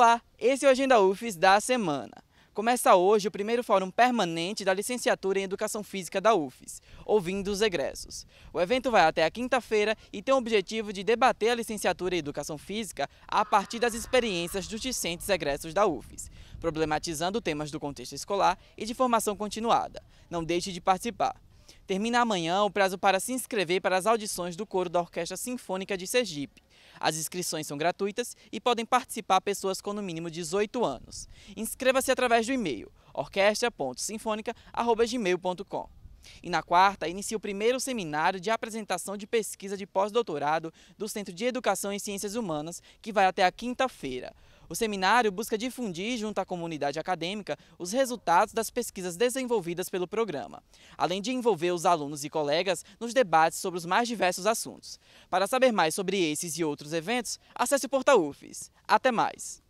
Olá, esse é o Agenda UFES da semana. Começa hoje o primeiro fórum permanente da licenciatura em Educação Física da UFES, ouvindo os egressos. O evento vai até a quinta-feira e tem o objetivo de debater a licenciatura em Educação Física a partir das experiências dos discentes egressos da UFES, problematizando temas do contexto escolar e de formação continuada. Não deixe de participar. Termina amanhã o prazo para se inscrever para as audições do coro da Orquestra Sinfônica de Sergipe. As inscrições são gratuitas e podem participar pessoas com no mínimo 18 anos. Inscreva-se através do e-mail orquestra.sinfônica.gmail.com. E na quarta, inicia o primeiro seminário de apresentação de pesquisa de pós-doutorado do Centro de Educação e Ciências Humanas, que vai até a quinta-feira. O seminário busca difundir junto à comunidade acadêmica os resultados das pesquisas desenvolvidas pelo programa, além de envolver os alunos e colegas nos debates sobre os mais diversos assuntos. Para saber mais sobre esses e outros eventos, acesse o Porta UFES. Até mais!